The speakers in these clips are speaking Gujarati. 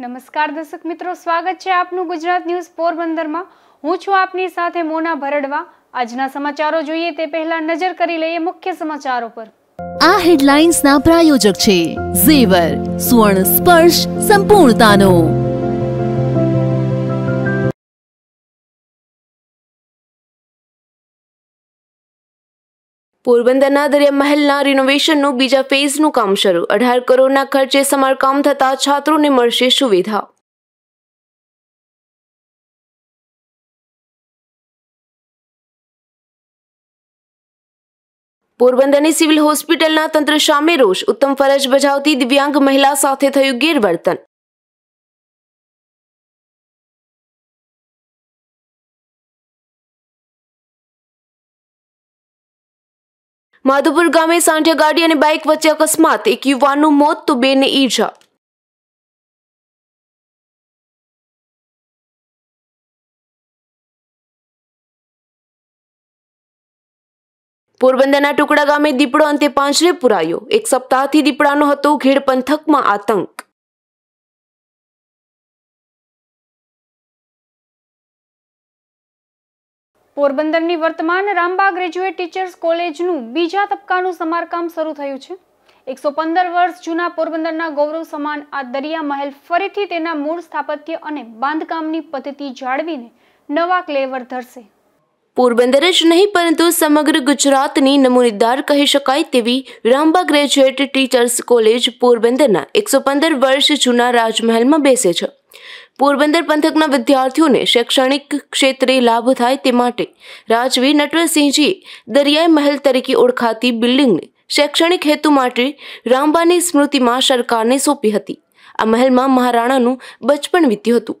નમસ્કાર દર્શક મિત્રો સ્વાગત છે આપનું ગુજરાત ન્યૂઝ પોરબંદરમાં હું છું આપની સાથે મોના ભરડવા આજના સમાચારો જોઈએ તે પહેલા નજર કરી લઈએ મુખ્ય સમાચારો પર આ હેડલાઇન્સના પ્રાયોજક છે ઝેવર સ્વર્ણ સ્પર્શ સંપૂર્ણતાનો પોરબંદરના દરિયા મહેલના રિનોવેશનનું બીજા ફેઝનું કામ શરૂ અઢાર કરોડના ખર્ચે સમારકામ થતા છાત્રોને મળશે સુવિધા પોરબંદરની સિવિલ હોસ્પિટલના તંત્ર સામે રોષ ઉત્તમ ફરજ બજાવતી દિવ્યાંગ મહિલા સાથે થયું ગેરવર્તન માધુપુર ગામે સાંઠે ગાડી અને બાઇક વચ્ચે અકસ્માત એક યુવાનનું મોત તો બેને ઈજા પોરબંદરના ટુકડા ગામે દીપડો અંતે પાંજરે પુરાયો એક સપ્તાહથી દીપડાનો હતો ઘેડ પંથકમાં આતંક પોરબંદરની વર્તમાન રામબા ગ્રેજ્યુએટ ટીચર્સ કોલેજનું બીજા તબક્કાનું સમારકામ શરૂ થયું છે એકસો પંદર વર્ષ જૂના પોરબંદરના ગૌરવ સમાન આ દરિયા મહેલ ફરીથી તેના મૂળ સ્થાપત્ય અને બાંધકામની પદ્ધતિ જાળવીને નવા ક્લેવર ધરશે પોરબંદર જ નહીં પરંતુ સમગ્ર ગુજરાતની નમૂનેદાર કહી શકાય તેવી રામબા ગ્રેજ્યુએટ ટીચર્સ કોલેજ પોરબંદરના એકસો પંદર વર્ષ જૂના રાજમહેલમાં બેસે છે પોરબંદર પંથકના વિદ્યાર્થીઓને શૈક્ષણિક ક્ષેત્રે લાભ થાય તે માટે રાજવી નટવરસિંહજીએ દરિયાઈ મહેલ તરીકે ઓળખાતી બિલ્ડિંગને શૈક્ષણિક હેતુ માટે રામબાની સ્મૃતિમાં સરકારને સોંપી હતી આ મહેલમાં મહારાણાનું બચપણ વીત્યું હતું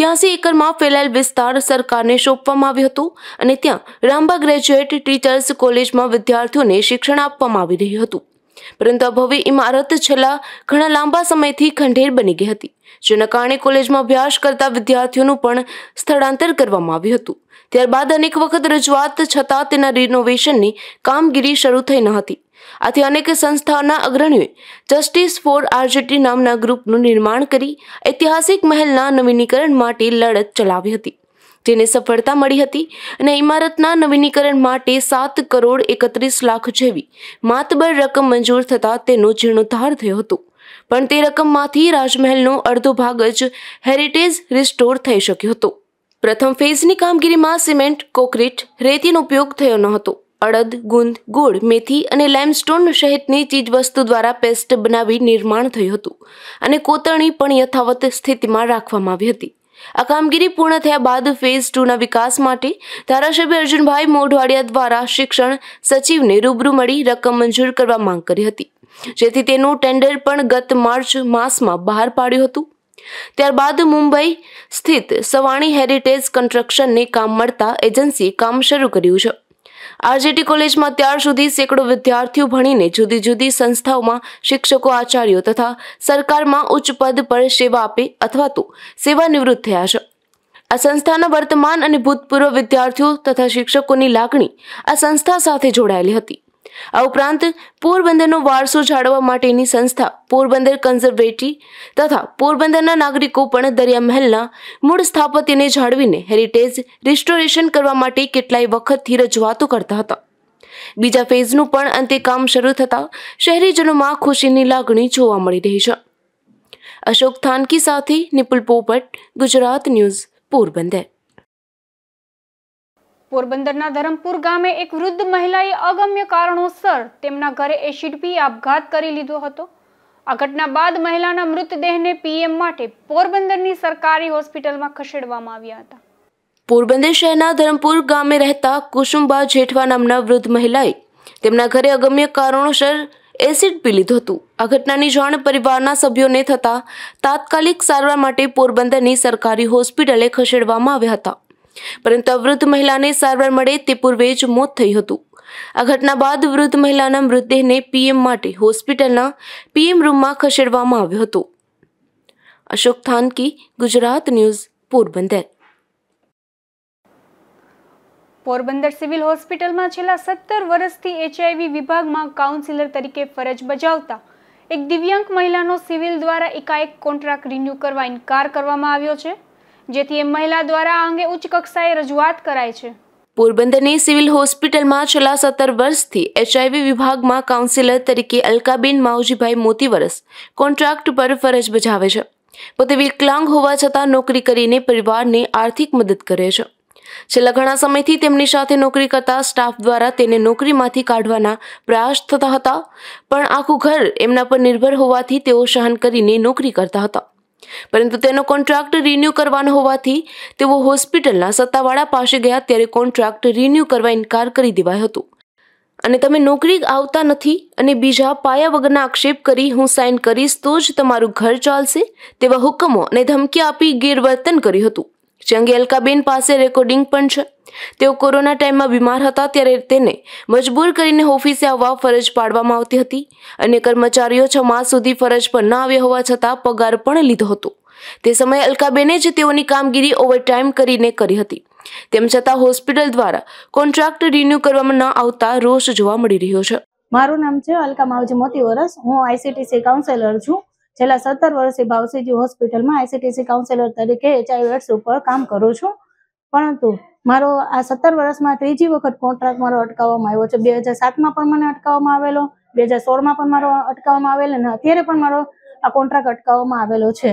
ત્યાંસી એકરમાં ફેલાયેલ વિસ્તાર સરકારને સોંપવામાં આવ્યો હતો અને ત્યાં રામબા ગ્રેજ્યુએટ ટીચર્સ કોલેજમાં વિદ્યાર્થીઓને શિક્ષણ આપવામાં આવી રહ્યું હતું પરંતુ આ ભવ્ય ઇમારત છેલ્લા ઘણા લાંબા સમયથી ખંડેર બની ગઈ હતી જેના કારણે કોલેજમાં અભ્યાસ કરતા વિદ્યાર્થીઓનું પણ સ્થળાંતર કરવામાં આવ્યું હતું ત્યારબાદ અનેક વખત રજૂઆત છતાં તેના રિનોવેશનની કામગીરી શરૂ થઈ ન હતી આથી અનેક સંસ્થાઓના અગ્રણીઓએ જસ્ટિસ ફોર આરજેટી નામના ગ્રુપનું નિર્માણ કરી ઐતિહાસિક મહેલના નવીનીકરણ માટે લડત ચલાવી હતી જેને સફળતા મળી હતી અને ઇમારતના નવીનીકરણ માટે સાત કરોડ એકત્રીસ લાખ જેવી માતબર રકમ મંજૂર થતાં તેનો જીર્ણોદ્ધાર થયો હતો પણ તે રકમમાંથી રાજમહેલનો અડધો ભાગ જ હેરિટેજ રિસ્ટોર થઈ શક્યો હતો પ્રથમ ફેઝની કામગીરીમાં સિમેન્ટ કોક્રીટ રેતીનો ઉપયોગ થયો ન હતો અડદ ગુંદ ગોળ મેથી અને લાઇમસ્ટોન સહિતની ચીજવસ્તુ દ્વારા પેસ્ટ બનાવી નિર્માણ થયું હતું અને કોતરણી પણ યથાવત સ્થિતિમાં રાખવામાં આવી હતી આ કામગીરી પૂર્ણ થયા બાદ ફેઝ ટુના વિકાસ માટે ધારાસભ્ય અર્જુનભાઈ મોઢવાડિયા દ્વારા શિક્ષણ સચિવને રૂબરૂ મળી રકમ મંજૂર કરવા માંગ કરી હતી જેથી તેનું ટેન્ડર પણ ગત માર્ચ માસમાં બહાર પાડ્યું હતું ત્યારબાદ મુંબઈ સ્થિત સવાણી હેરિટેજ કન્સ્ટ્રક્શનને કામ મળતા એજન્સીએ કામ શરૂ કર્યું છે આરજેટી કોલેજમાં ત્યાર સુધી સેંકડો વિદ્યાર્થીઓ ભણીને જુદી જુદી સંસ્થાઓમાં શિક્ષકો આચાર્યો તથા સરકારમાં ઉચ્ચ પદ પર સેવા આપી અથવા તો સેવાનિવૃત્ત થયા છે આ સંસ્થાના વર્તમાન અને ભૂતપૂર્વ વિદ્યાર્થીઓ તથા શિક્ષકોની લાગણી આ સંસ્થા સાથે જોડાયેલી હતી આ ઉપરાંત પોરબંદરનો વારસો જાળવવા માટેની સંસ્થા પોરબંદર કન્ઝર્વેટી તથા પોરબંદરના નાગરિકો પણ દરિયા મહેલના મૂળ સ્થાપત્યને જાળવીને હેરિટેજ રિસ્ટોરેશન કરવા માટે કેટલાય વખતથી રજૂઆતો કરતા હતા બીજા ફેઝનું પણ અંતે કામ શરૂ થતાં શહેરીજનોમાં ખુશીની લાગણી જોવા મળી રહી છે અશોક થાનકી સાથે નિપુલ પોપટ ગુજરાત ન્યૂઝ પોરબંદર પોરબંદરના ધરમપુર ગામે એક વૃદ્ધ મહિલાએ અગમ્ય કારણોસર તેમના ઘરે એસિડ પી આપઘાત કરી લીધો હતો આ ઘટના બાદ મહિલાના મૃતદેહને પીએમ માટે પોરબંદરની સરકારી હોસ્પિટલમાં ખસેડવામાં આવ્યા હતા પોરબંદર શહેરના ધરમપુર ગામે રહેતા કુસુમબા જેઠવા નામના વૃદ્ધ મહિલાએ તેમના ઘરે અગમ્ય કારણોસર એસિડ પી લીધું હતું આ ઘટનાની જાણ પરિવારના સભ્યોને થતાં તાત્કાલિક સારવાર માટે પોરબંદરની સરકારી હોસ્પિટલે ખસેડવામાં આવ્યા હતા પરંતુ વૃદ્ધ મહિલાને સારવાર મળે તે પૂર્વે જ મોત થયું હતું આ ઘટના બાદ વૃદ્ધ મહિલાના મૃતદેહને પીએમ માટે હોસ્પિટલના પીએમ રૂમમાં ખસેડવામાં આવ્યો હતો અશોક થાનકી ગુજરાત ન્યૂઝ પોરબંદર પોરબંદર સિવિલ હોસ્પિટલમાં છેલ્લા સત્તર વર્ષથી એચઆઈવી વિભાગમાં કાઉન્સિલર તરીકે ફરજ બજાવતા એક દિવ્યાંગ મહિલાનો સિવિલ દ્વારા એકાએક કોન્ટ્રાક્ટ રિન્યૂ કરવા ઇનકાર કરવામાં આવ્યો છે જેથી એ મહિલા દ્વારા આ અંગે ઉચ્ચ કક્ષાએ રજૂઆત કરાય છે પોરબંદરની સિવિલ હોસ્પિટલમાં છેલ્લા સત્તર વર્ષથી એચઆઈવી વિભાગમાં કાઉન્સિલર તરીકે અલકાબેન માઉજીભાઈ મોતી વરસ કોન્ટ્રાક્ટ પર ફરજ બજાવે છે પોતે વિકલાંગ હોવા છતાં નોકરી કરીને પરિવારને આર્થિક મદદ કરે છે છેલ્લા ઘણા સમયથી તેમની સાથે નોકરી કરતા સ્ટાફ દ્વારા તેને નોકરીમાંથી કાઢવાના પ્રયાસ થતા હતા પણ આખું ઘર એમના પર નિર્ભર હોવાથી તેઓ સહન કરીને નોકરી કરતા હતા પરંતુ તેનો કોન્ટ્રાક્ટ રિન્યૂ કરવાનો હોવાથી તેઓ હોસ્પિટલના સત્તાવાળા પાસે ગયા ત્યારે કોન્ટ્રાક્ટ રિન્યૂ કરવા ઇનકાર કરી દેવાયો હતો અને તમે નોકરી આવતા નથી અને બીજા પાયા વગરના આક્ષેપ કરી હું સાઇન કરીશ તો જ તમારું ઘર ચાલશે તેવા હુકમો અને ધમકી આપી ગેરવર્તન કર્યું હતું જ્યાં અલકાબેન પાસે રેકોર્ડિંગ પણ છે તેઓ કોરોના ટાઈમમાં બીમાર હતા ત્યારે તેને મજબૂર કરીને ઓફિસે આવવા ફરજ પાડવામાં આવતી હતી અને કર્મચારીઓ છ માસ સુધી ફરજ પર ન આવ્યા હોવા છતાં પગાર પણ લીધો હતો તે સમયે અલકાબેને જ તેઓની કામગીરી ઓવરટાઈમ કરીને કરી હતી તેમ છતાં હોસ્પિટલ દ્વારા કોન્ટ્રાક્ટ રિન્યૂ કરવામાં ન આવતા રોષ જોવા મળી રહ્યો છે મારું નામ છે અલકા માવજી મોતી વરસ હું આઈસીટીસી કાઉન્સેલર છું છેલ્લા સત્તર વર્ષથી ભાવસીજી હોસ્પિટલમાં આઈસીટીસી કાઉન્સેલર તરીકે એચઆઈવી એડ્સ ઉપર કામ કરું છું પરંતુ મારો આ સત્તર વર્ષમાં ત્રીજી વખત કોન્ટ્રાક્ટ મારો અટકાવવામાં આવ્યો છે બે હજાર સાતમાં પણ મને અટકાવવામાં આવેલો બે હજાર સોળમાં પણ મારો અટકાવવામાં આવેલો અને અત્યારે પણ મારો આ કોન્ટ્રાક્ટ અટકાવવામાં આવેલો છે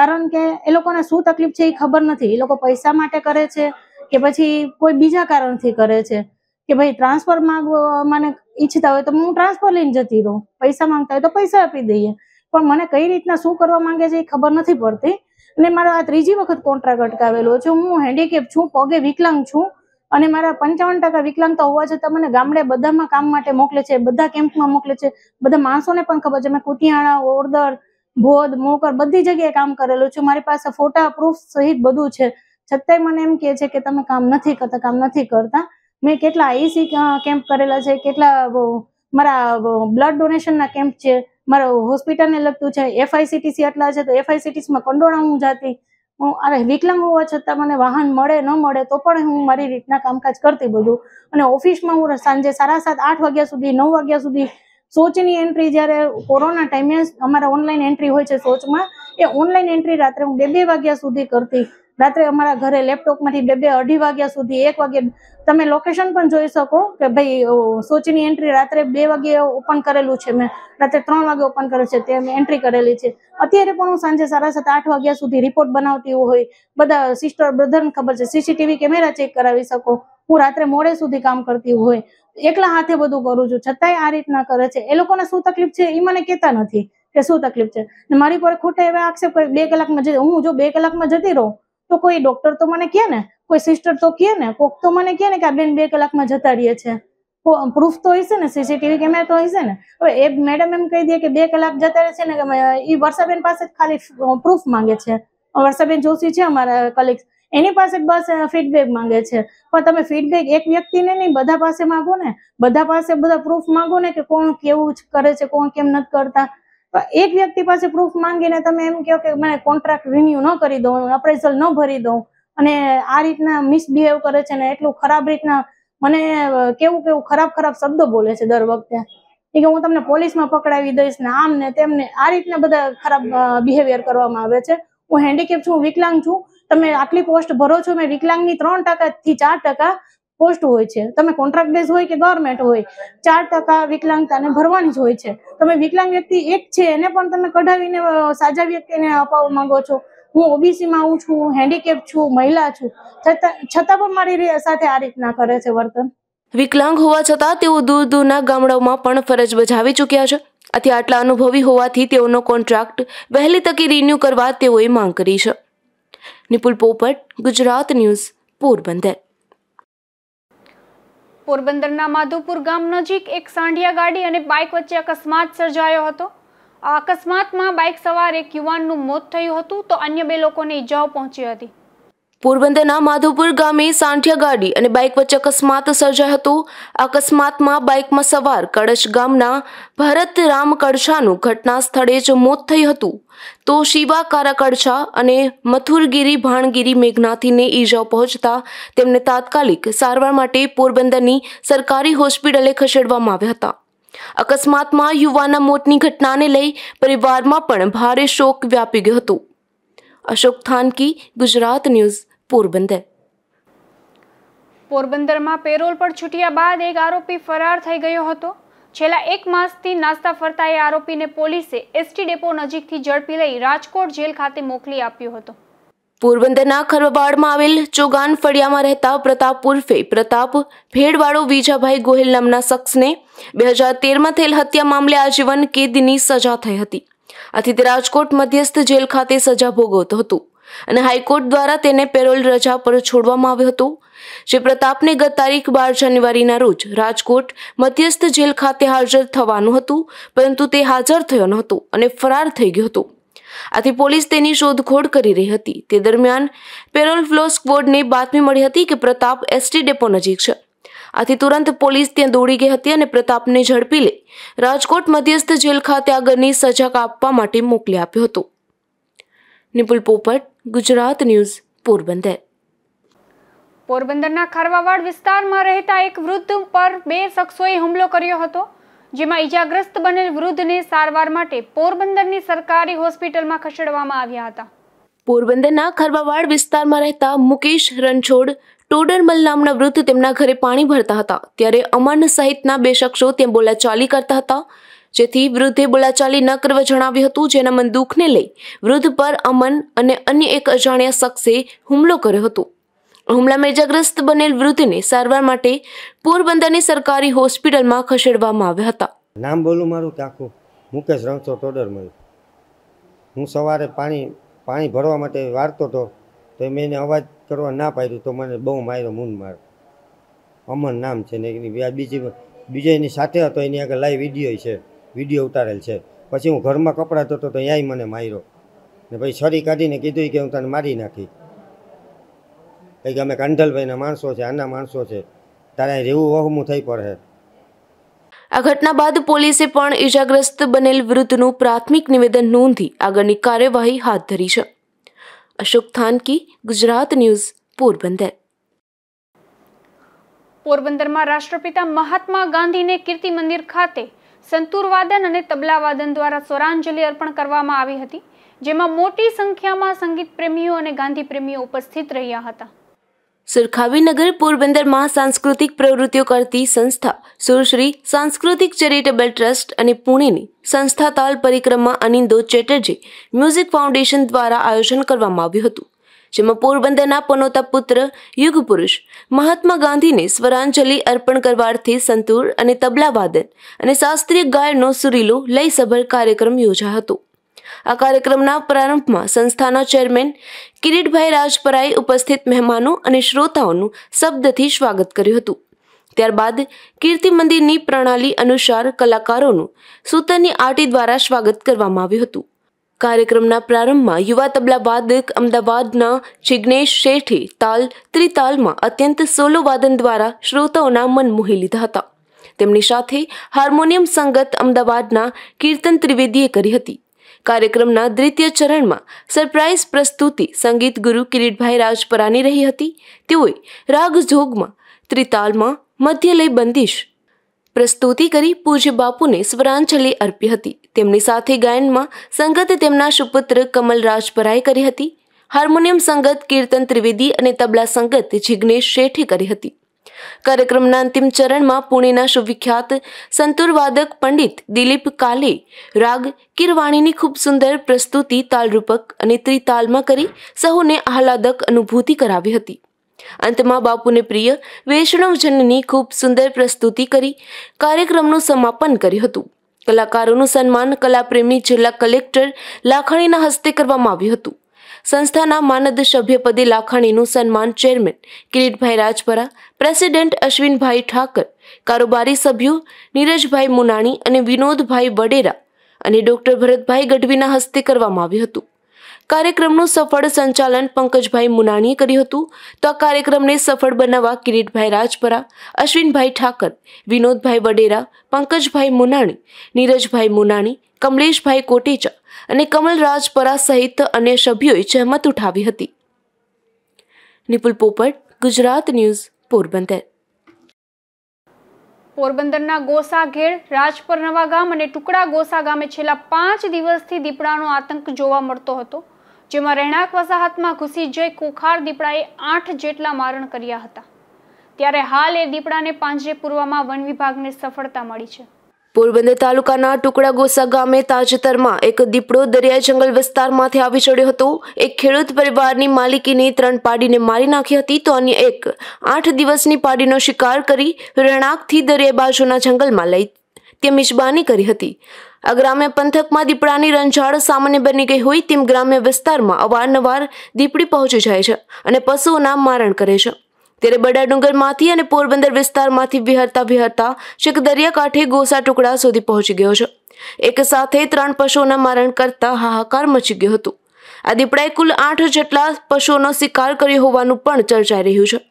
કારણ કે એ લોકોને શું તકલીફ છે એ ખબર નથી એ લોકો પૈસા માટે કરે છે કે પછી કોઈ બીજા કારણથી કરે છે કે ભાઈ ટ્રાન્સફર માંગ મને ઈચ્છતા હોય તો હું ટ્રાન્સફર લઈને જતી રહું પૈસા માંગતા હોય તો પૈસા આપી દઈએ પણ મને કઈ રીતના શું કરવા માંગે છે એ ખબર નથી પડતી અને મારો આ ત્રીજી વખત કોન્ટ્રાક્ટ અટકાવેલો છે હું હેન્ડીકેપ છું પગે વિકલાંગ છું અને મારા પંચાવન ટકા વિકલાંગતા હોવા છતાં મને ગામડે બધામાં કામ માટે મોકલે છે બધા કેમ્પમાં મોકલે છે બધા માણસોને પણ ખબર છે મેં કુતિયાણા ઓરદર ભોદ મોકર બધી જગ્યાએ કામ કરેલું છું મારી પાસે ફોટા પ્રૂફ સહિત બધું છે છતાંય મને એમ કે છે કે તમે કામ નથી કરતા કામ નથી કરતા મેં કેટલા આઈસી કેમ્પ કરેલા છે કેટલા મારા બ્લડ ડોનેશનના કેમ્પ છે મારા હોસ્પિટલને લગતું છે એફઆઈસીટીસી આટલા છે તો એફઆઈસીટીસીમાં કંડોળા હું જાતી હું અરે વિકલાંગ હોવા છતાં મને વાહન મળે ન મળે તો પણ હું મારી રીતના કામકાજ કરતી બધું અને ઓફિસમાં હું સાંજે સાડા સાત આઠ વાગ્યા સુધી નવ વાગ્યા સુધી સોચની એન્ટ્રી જ્યારે કોરોના ટાઈમે અમારા ઓનલાઈન એન્ટ્રી હોય છે સોચમાં એ ઓનલાઈન એન્ટ્રી રાત્રે હું બે બે વાગ્યા સુધી કરતી રાત્રે અમારા ઘરે લેપટોપમાંથી બે બે અઢી વાગ્યા સુધી એક વાગે તમે લોકેશન પણ જોઈ શકો કે ભાઈ સોચની એન્ટ્રી રાત્રે બે વાગે ઓપન કરેલું છે મેં રાત્રે ત્રણ વાગે ઓપન કરેલ છે તે મેં એન્ટ્રી કરેલી છે અત્યારે પણ હું સાંજે સાડા સાત આઠ વાગ્યા સુધી રિપોર્ટ બનાવતી હોય બધા સિસ્ટર બ્રધરને ખબર છે સીસીટીવી કેમેરા ચેક કરાવી શકો હું રાત્રે મોડે સુધી કામ કરતી હોય એકલા હાથે બધું કરું છું છતાંય આ રીતના કરે છે એ લોકોને શું તકલીફ છે એ મને કહેતા નથી કે શું તકલીફ છે મારી પર ખોટા એવા આક્ષેપ કરે બે કલાકમાં જતી હું જો બે કલાકમાં જતી રહું તો કોઈ ડોક્ટર તો મને કહે ને કોઈ સિસ્ટર તો કહે ને કોક તો મને કહે ને કે આ બેન બે કલાકમાં જતા રહીએ છે પ્રૂફ તો હશે ને સીસીટીવી કેમેરા તો હશે ને હવે એ મેડમ એમ કહી દે કે બે કલાક જતા છે ને કે એ વર્ષાબેન પાસે ખાલી પ્રૂફ માંગે છે વર્ષાબેન જોશી છે અમારા કલીગ્સ એની પાસે બસ ફીડબેક માંગે છે પણ તમે ફીડબેક એક વ્યક્તિને નહીં બધા પાસે માંગો ને બધા પાસે બધા પ્રૂફ માંગો ને કે કોણ કેવું કરે છે કોણ કેમ નથી કરતા એક વ્યક્તિ પાસે પ્રૂફ માંગીને તમે એમ કહો કે મને કોન્ટ્રાક્ટ રિન્યુ ન કરી દઉં અપ્રેઝલ ન ભરી દઉં અને આ રીતના મિસબિહેવ કરે છે ને એટલું ખરાબ રીતના મને કેવું કેવું ખરાબ ખરાબ શબ્દો બોલે છે દર વખતે એ કે હું તમને પોલીસમાં પકડાવી દઈશ ને આમ ને તેમને આ રીતના બધા ખરાબ બિહેવિયર કરવામાં આવે છે હું હેન્ડીકેપ છું વિકલાંગ છું તમે આટલી પોસ્ટ ભરો છો મેં વિકલાંગની ત્રણ ટકાથી ચાર ટકા પોસ્ટ હોય છે તમે કોન્ટ્રાક્ટ બેઝ હોય કે ગવર્મેન્ટ હોય ચાર ટકા વિકલાંગતાને ભરવાની જ હોય છે તમે વિકલાંગ વ્યક્તિ એક છે એને પણ તમે કઢાવીને સાજા વ્યક્તિને અપાવવા માંગો છો હું ઓબીસીમાં આવું છું હેન્ડીકેપ છું મહિલા છું છતાં પણ મારી સાથે આ રીતના કરે છે વર્તન વિકલાંગ હોવા છતાં તેઓ દૂર દૂરના ગામડાઓમાં પણ ફરજ બજાવી ચૂક્યા છે અથવા આટલા અનુભવી હોવાથી તેઓનો કોન્ટ્રાક્ટ વહેલી તકે રિન્યૂ કરવા તેઓએ માંગ કરી છે નિપુલ પોપટ ગુજરાત ન્યૂઝ પોરબંદર પોરબંદરના માધુપુર ગામ નજીક એક સાંઢિયા ગાડી અને બાઇક વચ્ચે અકસ્માત સર્જાયો હતો આ અકસ્માતમાં બાઇક સવાર એક યુવાનનું મોત થયું હતું તો અન્ય બે લોકોને ઈજાઓ પહોંચી હતી પોરબંદરના માધવપુર ગામે સાંઠિયા ગાડી અને બાઇક વચ્ચે અકસ્માત સર્જાયો હતો અકસ્માતમાં બાઇકમાં સવાર કળશ ગામના ભરત રામ કડછાનું ઘટના સ્થળે જ મોત થઈ હતું તો શિવા કારાકડછા અને મથુરગીરી ભાણગીરી મેઘનાથીને ઈજાઓ પહોંચતા તેમને તાત્કાલિક સારવાર માટે પોરબંદરની સરકારી હોસ્પિટલે ખસેડવામાં આવ્યા હતા અકસ્માતમાં યુવાના મોતની ઘટનાને લઈ પરિવારમાં પણ ભારે શોક વ્યાપી ગયો હતો અશોક થાનકી ગુજરાત ન્યૂઝ પોરબંદર પોરબંદરમાં પેરોલ પર છૂટ્યા બાદ એક આરોપી ફરાર થઈ ગયો હતો છેલ્લા એક માસથી નાસ્તા ફરતા એ આરોપીને પોલીસે એસટી ડેપો નજીકથી ઝડપી લઈ રાજકોટ જેલ ખાતે મોકલી આપ્યો હતો પોરબંદરના ખરવાડમાં આવેલ ચોગાન ફળિયામાં રહેતા પ્રતાપ ઉર્ફે પ્રતાપ ભેડવાળો વિજાભાઈ ગોહિલ નામના શખ્સને બે હજાર તેરમાં થયેલ હત્યા મામલે આજીવન કેદની સજા થઈ હતી આથી તે રાજકોટ મધ્યસ્થ જેલ ખાતે સજા ભોગવતો હતું અને હાઈકોર્ટ દ્વારા તેને પેરોલ રજા પર છોડવામાં આવ્યો હતો જે પ્રતાપને ગત તારીખ બાર જાન્યુઆરીના રોજ રાજકોટ મધ્યસ્થ જેલ ખાતે હાજર થવાનું હતું પરંતુ તે હાજર થયો ન હતો અને ફરાર થઈ ગયો હતો આથી પોલીસ તેની શોધખોળ કરી રહી હતી તે દરમિયાન પેરોલ ફ્લો સ્કવોડને બાતમી મળી હતી કે પ્રતાપ એસટી ડેપો નજીક છે આથી તુરંત પોલીસ ત્યાં દોડી ગઈ હતી અને પ્રતાપને ઝડપી લઈ રાજકોટ મધ્યસ્થ જેલ ખાતે આગળની સજા કાપવા માટે મોકલી આપ્યો હતો નિપુલ પોપટ ગુજરાત ન્યૂઝ પોરબંદર પોરબંદરના ખારવાવાડ વિસ્તારમાં રહેતા એક વૃદ્ધ પર બે શખ્સોએ હુમલો કર્યો હતો જેમાં ઈજાગ્રસ્ત બનેલ વૃદ્ધને સારવાર માટે પોરબંદરની સરકારી હોસ્પિટલમાં ખસેડવામાં આવ્યા હતા પોરબંદરના ખરવાવાડ વિસ્તારમાં રહેતા મુકેશ રણછોડ ટોડરમલ નામના વૃદ્ધ તેમના ઘરે પાણી ભરતા હતા ત્યારે અમન સહિતના બે શખ્સો ત્યાં બોલાચાલી કરતા હતા જેથી વૃદ્ધે બોલાચાલી ન કરવા જણાવ્યું હતું જેના મન દુઃખને લઈ વૃદ્ધ પર અમન અને અન્ય એક અજાણ્યા શખ્સે હુમલો કર્યો હતો હુમલામાં ઇજાગ્રસ્ત બનેલ વૃદ્ધને સારવાર માટે પોરબંદરની સરકારી હોસ્પિટલમાં ખસેડવામાં આવ્યા હતા નામ બોલું મારું કાકુ મુકેશ રણછો ટોડર મળ્યું હું સવારે પાણી પાણી ભરવા માટે વારતો હતો તો મેં એને અવાજ કરવા ના પાડ્યું તો મને બહુ માર્યો મૂન માર અમન નામ છે ને એની બીજી બીજા એની સાથે હતો એની આગળ લાઈવ વિડીયો છે વિડીયો ઉતારેલ છે પછી હું ઘરમાં કપડાં ધોતો તો ત્યાંય મને માર્યો ને પછી છરી કાઢીને કીધું કે હું તને મારી નાખી કંઈક અમે કાંઢલભાઈના માણસો છે આના માણસો છે તારે રહેવું વહમું થઈ પડે આ ઘટના બાદ પોલીસે પણ ઈજાગ્રસ્ત બનેલ વિરુદ્ધનું પ્રાથમિક નિવેદન નોંધી આગળની કાર્યવાહી હાથ ધરી છે અશોક થાનકી ગુજરાત ન્યૂઝ પોરબંદર પોરબંદરમાં રાષ્ટ્રપિતા મહાત્મા ગાંધીને કીર્તિ મંદિર ખાતે સંતુરવાદન અને તબલાવાદન દ્વારા સ્વરાંજલિ અર્પણ કરવામાં આવી હતી જેમાં મોટી સંખ્યામાં સંગીત પ્રેમીઓ અને ગાંધી પ્રેમીઓ ઉપસ્થિત રહ્યા હતા સુરખાવીનગર પોરબંદરમાં સાંસ્કૃતિક પ્રવૃત્તિઓ કરતી સંસ્થા સુરશ્રી સાંસ્કૃતિક ચેરિટેબલ ટ્રસ્ટ અને પુણેની સંસ્થા તાલ પરિક્રમા અનિંદો ચેટર્જી મ્યુઝિક ફાઉન્ડેશન દ્વારા આયોજન કરવામાં આવ્યું હતું જેમાં પોરબંદરના પનોતા પુત્ર યુગ પુરુષ મહાત્મા ગાંધીને સ્વરાંજલિ અર્પણ કરવાથી સંતુર અને તબલા વાદન અને શાસ્ત્રીય ગાયનનો સુરીલો લયસભર કાર્યક્રમ યોજાયો હતો આ કાર્યક્રમના પ્રારંભમાં સંસ્થાના ચેરમેન કિરીટભાઈ રાજપરાએ ઉપસ્થિત મહેમાનો અને શ્રોતાઓનું શબ્દથી સ્વાગત કર્યું હતું ત્યારબાદ કીર્તિ મંદિરની પ્રણાલી અનુસાર કલાકારોનું સૂતરની આટી દ્વારા સ્વાગત કરવામાં આવ્યું હતું કાર્યક્રમના પ્રારંભમાં યુવા તબલા વાદક અમદાવાદના જિગ્નેશ શેઠી તાલ ત્રિતાલમાં અત્યંત સોલો વાદન દ્વારા શ્રોતાઓના મન મોહી લીધા હતા તેમની સાથે હાર્મોનિયમ સંગત અમદાવાદના કીર્તન ત્રિવેદીએ કરી હતી કાર્યક્રમના દ્વિતીય ચરણમાં સરપ્રાઇઝ પ્રસ્તુતિ સંગીત ગુરુ કિરીટભાઈ રાજપરાની રહી હતી તેઓએ રાગ જોગમાં ત્રિતાલમાં મધ્યલય બંદીશ પ્રસ્તુતિ કરી પૂજ્ય બાપુને સ્વરાંજલિ અર્પી હતી તેમની સાથે ગાયનમાં સંગત તેમના સુપુત્ર કમલરાજ પરાએ કરી હતી હાર્મોનિયમ સંગત કીર્તન ત્રિવેદી અને તબલા સંગત જિગ્નેશ શેઠે કરી હતી કાર્યક્રમના અંતિમ ચરણમાં પુણેના સુવિખ્યાત સંતુરવાદક પંડિત દિલીપ કાલે રાગ કિરવાણીની ખૂબ સુંદર પ્રસ્તુતિ તાલરૂપક અને ત્રિતાલમાં કરી સહુને આહલાદક અનુભૂતિ કરાવી હતી અંતમાં બાપુને પ્રિય વૈષ્ણવજનની ખૂબ સુંદર પ્રસ્તુતિ કરી કાર્યક્રમનું સમાપન કર્યું હતું કલાકારોનું સન્માન કલાપ્રેમી જિલ્લા કલેક્ટર લાખાણીના હસ્તે કરવામાં આવ્યું હતું સંસ્થાના માનદ સભ્યપદે લાખાણીનું સન્માન ચેરમેન કિરીટભાઈ રાજપરા પ્રેસિડેન્ટ અશ્વિનભાઈ ઠાકર કારોબારી સભ્યો નીરજભાઈ મુનાણી અને વિનોદભાઈ વડેરા અને ડોક્ટર ભરતભાઈ ગઢવીના હસ્તે કરવામાં આવ્યું હતું કાર્યક્રમનું સફળ સંચાલન પંકજભાઈ મુનાણીએ કર્યું હતું તો આ કાર્યક્રમને સફળ બનાવવા કિરીટભાઈ રાજપરા અશ્વિનભાઈ ઠાકર વિનોદભાઈ વડેરા પંકજભાઈ મુનાણી નીરજભાઈ મુનાણી કમલેશભાઈ કોટેચા અને કમલ રાજપરા સહિત અન્ય સભ્યોએ જહેમત ઉઠાવી હતી નિપુલ પોપટ ગુજરાત ન્યૂઝ પોરબંદર પોરબંદરના ગોસાઘેડ રાજપર નવા ગામ અને ટુકડા ગોસા ગામે છેલ્લા પાંચ દિવસથી દીપડાનો આતંક જોવા મળતો હતો જેમાં રહેણાંક વસાહતમાં ઘૂસી જઈ કુખાર દીપડાએ આઠ જેટલા મારણ કર્યા હતા ત્યારે હાલ એ દીપડાને પાંજરે પૂરવામાં વન વિભાગને સફળતા મળી છે પોરબંદર તાલુકાના ટુકડા ગોસા ગામે તાજેતરમાં એક દીપડો દરિયાઈ જંગલ વિસ્તારમાંથી આવી ચડ્યો હતો એક ખેડૂત પરિવારની માલિકીની ત્રણ પાડીને મારી નાખી હતી તો અન્ય એક આઠ દિવસની પાડીનો શિકાર કરી રહેણાંકથી દરિયાઈ બાજુના જંગલમાં લઈ કે મિજબાની કરી હતી આ ગ્રામ્ય પંથકમાં દીપડાની રંજાડ સામાન્ય બની ગઈ હોય તેમ ગ્રામ્ય વિસ્તારમાં અવારનવાર દીપડી પહોંચી જાય છે અને પશુઓના મારણ કરે છે ત્યારે બડા ડુંગરમાંથી અને પોરબંદર વિસ્તારમાંથી વિહરતા વિહરતા છેક દરિયાકાંઠે ગોસા ટુકડા સુધી પહોંચી ગયો છે એક સાથે ત્રણ પશુઓના મારણ કરતા હાહાકાર મચી ગયો હતો આ દીપડાએ કુલ આઠ જેટલા પશુઓનો શિકાર કર્યો હોવાનું પણ ચર્ચાઈ રહ્યું છે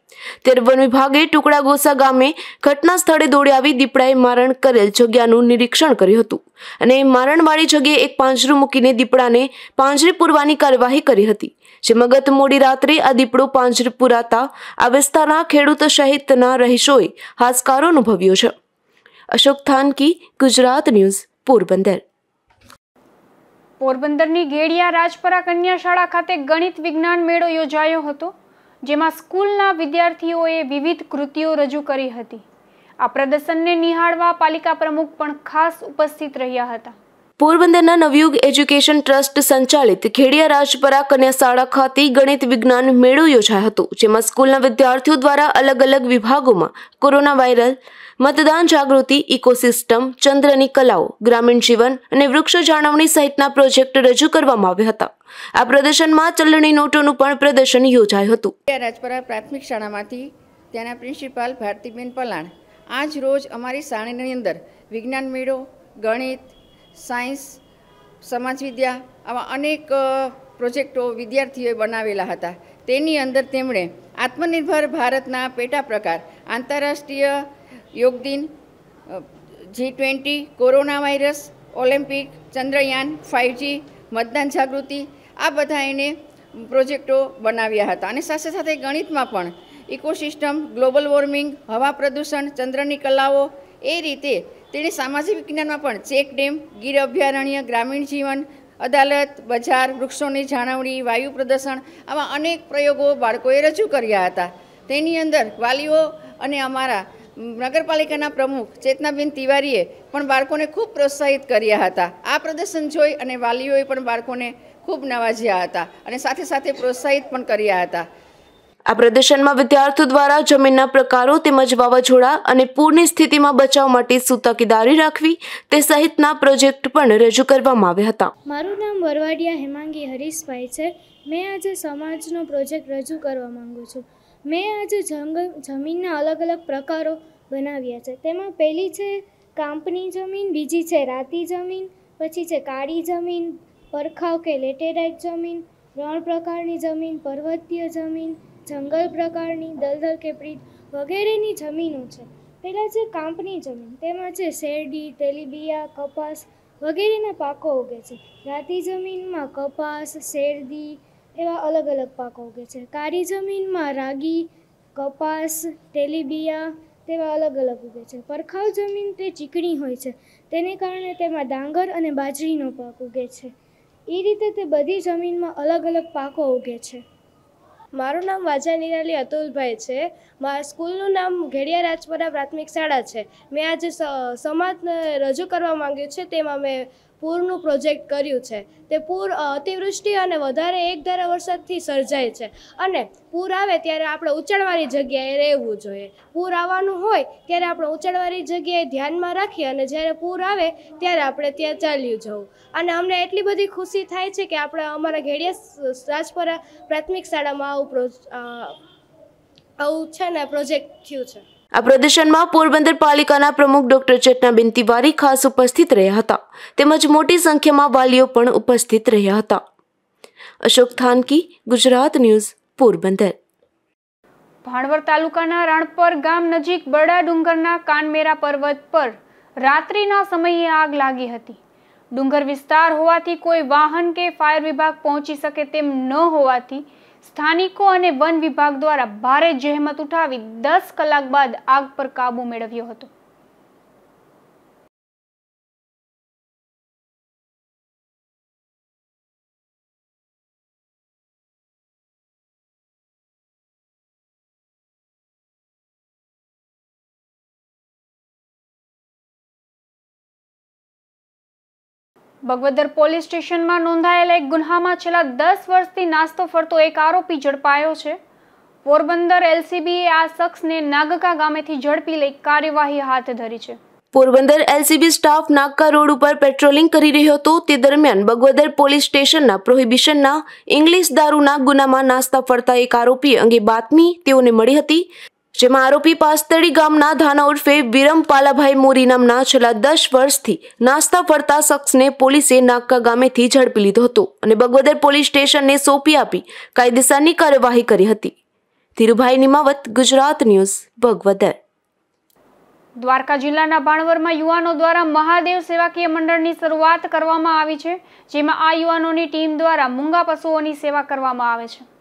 ત્યારે વન વિભાગે ટુકડા ગોસા ગામે ઘટના સ્થળે દોડી આવી દીપડાએ મારણ કરેલ જગ્યાનું નિરીક્ષણ કર્યું હતું અને મારણવાળી જગ્યાએ એક પાંજરું મૂકીને દીપડાને પાંજરી પૂરવાની કાર્યવાહી કરી હતી જેમાં ગત મોડી રાત્રે આ દીપડો પાંજરી પુરાતા આ વિસ્તારના ખેડૂત સહિતના રહીશોએ હાશકારો અનુભવ્યો છે અશોક થાનકી ગુજરાત ન્યૂઝ પોરબંદર પોરબંદરની ગેડિયા રાજપરા કન્યા શાળા ખાતે ગણિત વિજ્ઞાન મેળો યોજાયો હતો જેમાં સ્કૂલના વિદ્યાર્થીઓએ વિવિધ કૃતિઓ રજૂ કરી હતી આ પ્રદર્શનને નિહાળવા પાલિકા પ્રમુખ પણ ખાસ ઉપસ્થિત રહ્યા હતા પોરબંદરના નવયુગ એજ્યુકેશન ટ્રસ્ટ સંચાલિત ખેડિયા રાજપરા કન્યા શાળા ખાતે ગણિત વિજ્ઞાન મેળો યોજાયો હતો જેમાં સ્કૂલના વિદ્યાર્થીઓ દ્વારા અલગ અલગ વિભાગોમાં કોરોના વાયરલ મતદાન જાગૃતિ ઇકોસિસ્ટમ ચંદ્રની કલાઓ ગ્રામીણ જીવન અને વૃક્ષ જાળવણી સહિતના પ્રોજેક્ટ રજૂ કરવામાં આવ્યા હતા આ પ્રદર્શનમાં ચલણી નોટોનું પણ પ્રદર્શન યોજાયું હતું રાજપરા પ્રાથમિક શાળામાંથી ત્યાંના પ્રિન્સિપાલ ભારતીબેન પલાણ આજ રોજ અમારી શાળાની અંદર વિજ્ઞાન મેળો ગણિત સાયન્સ સમાજવિદ્યા આવા અનેક પ્રોજેક્ટો વિદ્યાર્થીઓએ બનાવેલા હતા તેની અંદર તેમણે આત્મનિર્ભર ભારતના પેટા પ્રકાર આંતરરાષ્ટ્રીય યોગ દિન G twenty corona virus Olympic Chandrayaan five G મતદાન જાગૃતિ આ બધા એને પ્રોજેક્ટો બનાવ્યા હતા અને સાથે સાથે ગણિતમાં પણ ઇકોસિસ્ટમ ગ્લોબલ વોર્મિંગ હવા પ્રદૂષણ ચંદ્રની કલાઓ એ રીતે તેણે સામાજિક વિજ્ઞાનમાં પણ ચેક ડેમ ગીર અભયારણ્ય ગ્રામીણ જીવન અદાલત બજાર વૃક્ષોની જાળવણી વાયુ પ્રદૂષણ આવા અનેક પ્રયોગો બાળકોએ રજૂ કર્યા હતા તેની અંદર વાલીઓ અને અમારા નગરપાલિકાના પ્રમુખ ચેતનાબેન તિવારીએ પણ બાળકોને ખૂબ પ્રોત્સાહિત કર્યા હતા આ પ્રદર્શન જોઈ અને વાલીઓએ પણ બાળકોને ખૂબ નવાજ્યા હતા અને સાથે સાથે પ્રોત્સાહિત પણ કર્યા હતા આ પ્રદર્શનમાં વિદ્યાર્થીઓ દ્વારા જમીનના પ્રકારો તેમજ વાવાઝોડા અને પૂરની સ્થિતિમાં બચાવ માટે શું તકેદારી રાખવી તે સહિતના પ્રોજેક્ટ પણ રજૂ કરવામાં આવ્યા હતા મારું નામ વરવાડિયા હેમાંગી હરીશભાઈ છે મેં આજે સમાજનો પ્રોજેક્ટ રજૂ કરવા માંગુ છું મેં આજે જંગલ જમીનના અલગ અલગ પ્રકારો બનાવ્યા છે તેમાં પહેલી છે કાંપની જમીન બીજી છે રાતી જમીન પછી છે કાળી જમીન પરખાવ કે લેટેરાઇટ જમીન ત્રણ પ્રકારની જમીન પર્વતીય જમીન જંગલ પ્રકારની દલદલ કેપરી વગેરેની જમીનો છે પહેલાં છે કાંપની જમીન તેમાં છે શેરડી તેલીબિયા કપાસ વગેરેના પાકો ઉગે છે રાતી જમીનમાં કપાસ શેરડી એવા અલગ અલગ પાકો ઉગે છે કાળી જમીનમાં રાગી કપાસ તેલીબિયા તેવા અલગ અલગ ઉગે છે પરખાવ જમીન તે ચીકણી હોય છે તેને કારણે તેમાં ડાંગર અને બાજરીનો પાક ઉગે છે એ રીતે તે બધી જમીનમાં અલગ અલગ પાકો ઉગે છે મારું નામ વાજા નિરાલી અતુલભાઈ છે મારા સ્કૂલનું નામ ઘેડિયા રાજપરા પ્રાથમિક શાળા છે મેં આજે સમાજને રજૂ કરવા માંગ્યું છે તેમાં મેં પૂરનું પ્રોજેક્ટ કર્યું છે તે પૂર અતિવૃષ્ટિ અને વધારે એકધારા વરસાદથી સર્જાય છે અને પૂર આવે ત્યારે આપણે ઉંચાણવાળી જગ્યાએ રહેવું જોઈએ પૂર આવવાનું હોય ત્યારે આપણે ઉંચાણવાળી જગ્યાએ ધ્યાનમાં રાખીએ અને જ્યારે પૂર આવે ત્યારે આપણે ત્યાં ચાલ્યું જવું અને અમને એટલી બધી ખુશી થાય છે કે આપણે અમારા ઘેડિયા રાજપરા પ્રાથમિક શાળામાં આવું પ્રોજ આવું છે ને પ્રોજેક્ટ થયું છે આ પ્રદર્શનમાં પોરબંદર પાલિકાના પ્રમુખ ડોક્ટર ચેતનાબેન તિવારી ખાસ ઉપસ્થિત રહ્યા હતા તેમજ મોટી સંખ્યામાં વાલીઓ પણ ઉપસ્થિત રહ્યા હતા અશોક થાનકી ગુજરાત ન્યૂઝ પોરબંદર ભાણવર તાલુકાના રાણપર ગામ નજીક બરડા ડુંગરના કાનમેરા પર્વત પર રાત્રિના સમયે આગ લાગી હતી ડુંગર વિસ્તાર હોવાથી કોઈ વાહન કે ફાયર વિભાગ પહોંચી શકે તેમ ન હોવાથી સ્થાનિકો અને વન વિભાગ દ્વારા ભારે જહેમત ઉઠાવી દસ કલાક બાદ આગ પર કાબુ મેળવ્યો હતો બગવદર પોલીસ સ્ટેશનમાં નોંધાયેલા એક ગુન્હામાં છેલ્લા દસ વર્ષથી નાસ્તો ફરતો એક આરોપી ઝડપાયો છે પોરબંદર એલસીબીએ આ શખ્સને નાગકા ગામેથી ઝડપી લઈ કાર્યવાહી હાથ ધરી છે Porbandar LCB staff Nagka road ઉપર પેટ્રોલિંગ કરી રહ્યો હતો તે દરમિયાન બગવદર પોલીસ સ્ટેશનના પ્રોહિબિશનના ઇંગ્લિશ દારૂના ગુનામાં નાસ્તા ફરતા એક આરોપી અંગે બાતમી તેઓને મળી હતી જેમાં આરોપી પાસ્તળી ગામના ધાના ઉર્ફે વિરમ પાલાભાઈ મોરી નામના છેલ્લા દસ વર્ષથી નાસ્તા ફરતા શખ્સને પોલીસે નાક્કા ગામેથી ઝડપી લીધો હતો અને બગવદર પોલીસ સ્ટેશનને સોંપી આપી કાયદેસરની કાર્યવાહી કરી હતી ધીરુભાઈ નિમાવત ગુજરાત ન્યૂઝ ભગવદર દ્વારકા જિલ્લાના ભાણવરમાં યુવાનો દ્વારા મહાદેવ સેવાકીય મંડળની શરૂઆત કરવામાં આવી છે જેમાં આ યુવાનોની ટીમ દ્વારા મૂંગા પશુઓની સેવા કરવામાં આવે છે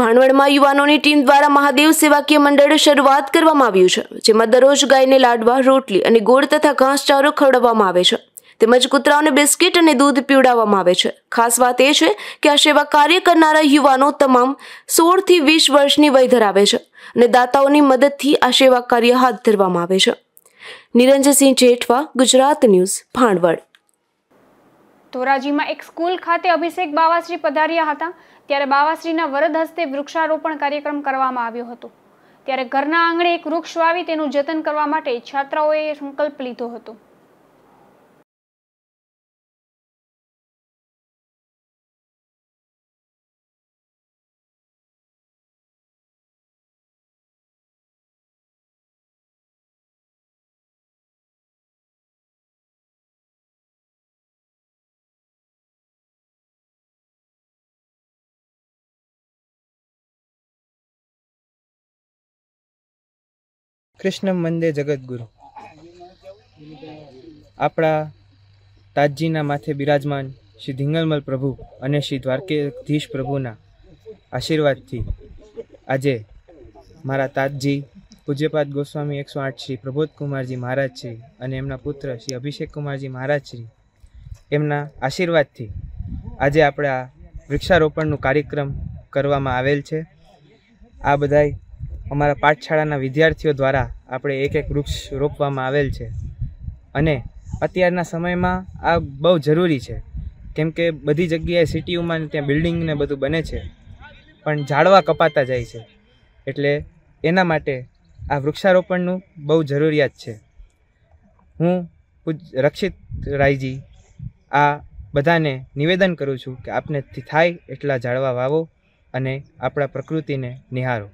ભાણવડમાં યુવાનોની ટીમ દ્વારા મહાદેવ સેવાકીય મંડળે શરૂઆત કરવામાં આવ્યું છે જેમાં દરરોજ ગાયને લાડવા રોટલી અને ગોળ તથા ઘાસચારો ખવડાવવામાં આવે છે તેમજ કૂતરાઓને બિસ્કિટ અને દૂધ પીવડાવવામાં આવે છે ખાસ વાત એ છે કે આ સેવા કાર્ય કરનારા યુવાનો તમામ સોળથી વીસ વર્ષની વય ધરાવે છે અને દાતાઓની મદદથી આ સેવા કાર્ય હાથ ધરવામાં આવે છે નિરંજનસિંહ જેઠવા ગુજરાત ન્યૂઝ ભાણવડ ધોરાજીમાં એક સ્કૂલ ખાતે અભિષેક બાવાશ્રી પધાર્યા હતા ત્યારે બાવાશ્રીના વરદ હસ્તે વૃક્ષારોપણ કાર્યક્રમ કરવામાં આવ્યો હતો ત્યારે ઘરના આંગણે એક વૃક્ષ વાવી તેનું જતન કરવા માટે છાત્રાઓએ સંકલ્પ લીધો હતો કૃષ્ણ મંદે જગદગુરુ આપણા તાજજીના માથે બિરાજમાન શ્રી ધીંગલમલ પ્રભુ અને શ્રી દ્વારકેધીશ પ્રભુના આશીર્વાદથી આજે મારા તાતજી પૂજ્યપાદ ગોસ્વામી એકસો આઠ શ્રી પ્રબોધ કુમારજી મહારાજ શ્રી અને એમના પુત્ર શ્રી અભિષેક કુમારજી મહારાજ શ્રી એમના આશીર્વાદથી આજે આપણે આ વૃક્ષારોપણનું કાર્યક્રમ કરવામાં આવેલ છે આ બધાય અમારા પાઠશાળાના વિદ્યાર્થીઓ દ્વારા આપણે એક એક વૃક્ષ રોપવામાં આવેલ છે અને અત્યારના સમયમાં આ બહુ જરૂરી છે કેમ કે બધી જગ્યાએ સિટીઓમાં ત્યાં બિલ્ડિંગને બધું બને છે પણ ઝાડવા કપાતા જાય છે એટલે એના માટે આ વૃક્ષારોપણનું બહુ જરૂરિયાત છે હું રક્ષિત રાયજી આ બધાને નિવેદન કરું છું કે આપને થાય એટલા ઝાડવા વાવો અને આપણા પ્રકૃતિને નિહારો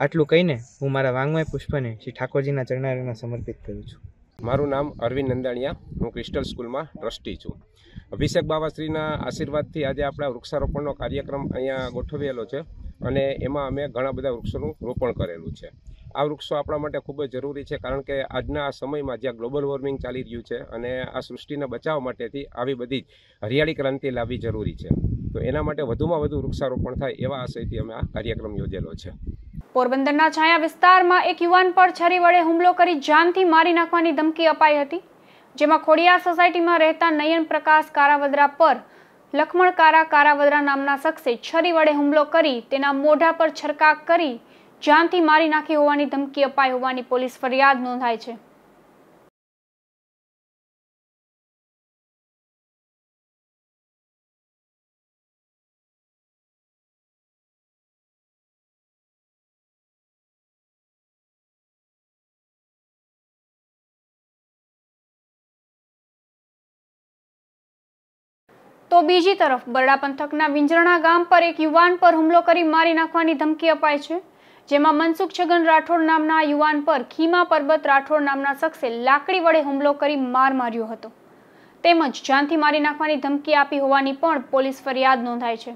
આટલું કહીને હું મારા વાંગમય પુષ્પને શ્રી ઠાકોરજીના ચરણારીમાં સમર્પિત કરું છું મારું નામ અરવિંદ નંદાણીયા હું ક્રિસ્ટલ સ્કૂલમાં ટ્રસ્ટી છું અભિષેક બાવાશ્રીના આશીર્વાદથી આજે આપણા વૃક્ષારોપણનો કાર્યક્રમ અહીંયા ગોઠવેલો છે અને એમાં અમે ઘણા બધા વૃક્ષોનું રોપણ કરેલું છે આ વૃક્ષો આપણા માટે ખૂબ જ જરૂરી છે કારણ કે આજના આ સમયમાં જ્યાં ગ્લોબલ વોર્મિંગ ચાલી રહ્યું છે અને આ સૃષ્ટિને બચાવ માટેથી આવી બધી હરિયાળી ક્રાંતિ લાવવી જરૂરી છે તો એના માટે વધુમાં વધુ વૃક્ષારોપણ થાય એવા આશયથી અમે આ કાર્યક્રમ યોજેલો છે પોરબંદરના છાયા વિસ્તારમાં એક યુવાન પર છરી વડે હુમલો કરી જાનથી મારી નાખવાની ધમકી અપાઈ હતી જેમાં ખોડિયા સોસાયટીમાં રહેતા નયન પ્રકાશ કારાવદરા પર લખમણ કારા કારાવદરા નામના શખ્સે છરી વડે હુમલો કરી તેના મોઢા પર છરકાક કરી જાનથી મારી નાખી હોવાની ધમકી અપાઈ હોવાની પોલીસ ફરિયાદ નોંધાઈ છે તો બીજી તરફ બરડા પંથકના વિંજરણા ગામ પર એક યુવાન પર હુમલો કરી મારી નાખવાની ધમકી અપાય છે જેમાં મનસુખ છગન રાઠોડ નામના યુવાન પર ખીમા પરબત રાઠોડ નામના શખ્સે લાકડી વડે હુમલો કરી માર માર્યો હતો તેમજ જાનથી મારી નાખવાની ધમકી આપી હોવાની પણ પોલીસ ફરિયાદ નોંધાઈ છે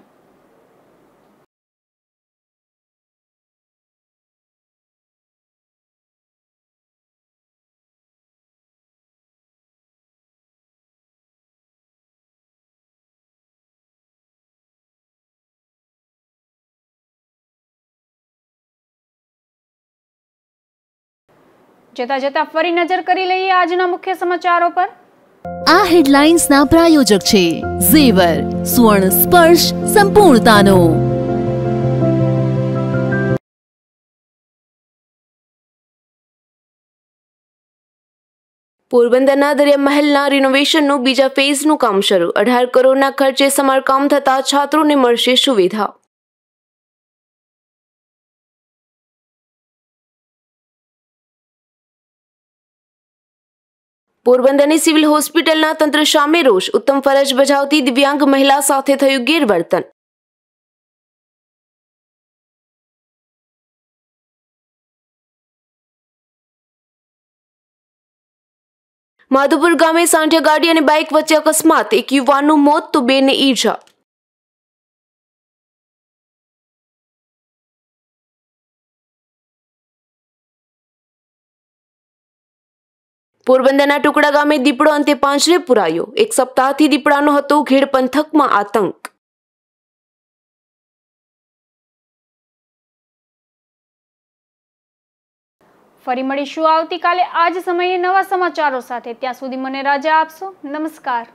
જતા જતા ફરી નજર કરી લઈએ આજના મુખ્ય સમાચારો પર આ હેડલાઇન્સના પ્રાયોજક છે ઝેવર સુવર્ણ સ્પર્શ સંપૂર્ણતાનો પોરબંદરના દરિયા મહેલના રિનોવેશનનું બીજા ફેઝનું કામ શરૂ અઢાર કરોડના ખર્ચે સમારકામ થતા છાત્રોને મળશે સુવિધા પોરબંદરની સિવિલ હોસ્પિટલના તંત્ર સામે રોષ ઉત્તમ ફરજ બજાવતી દિવ્યાંગ મહિલા સાથે થયું ગેરવર્તન માધુપુર ગામે સાંઠિયા ગાડી અને બાઇક વચ્ચે અકસ્માત એક યુવાનનું મોત તો બેને ઈજા પોરબંદરના ટુકડા ગામે દીપડો અંતે પાંજરે પુરાયો એક સપ્તાહથી દીપડાનો હતો ઘેડ પંથકમાં આતંક ફરી મળીશું આવતીકાલે આજ સમયે નવા સમાચારો સાથે ત્યાં સુધી મને રાજા આપશો નમસ્કાર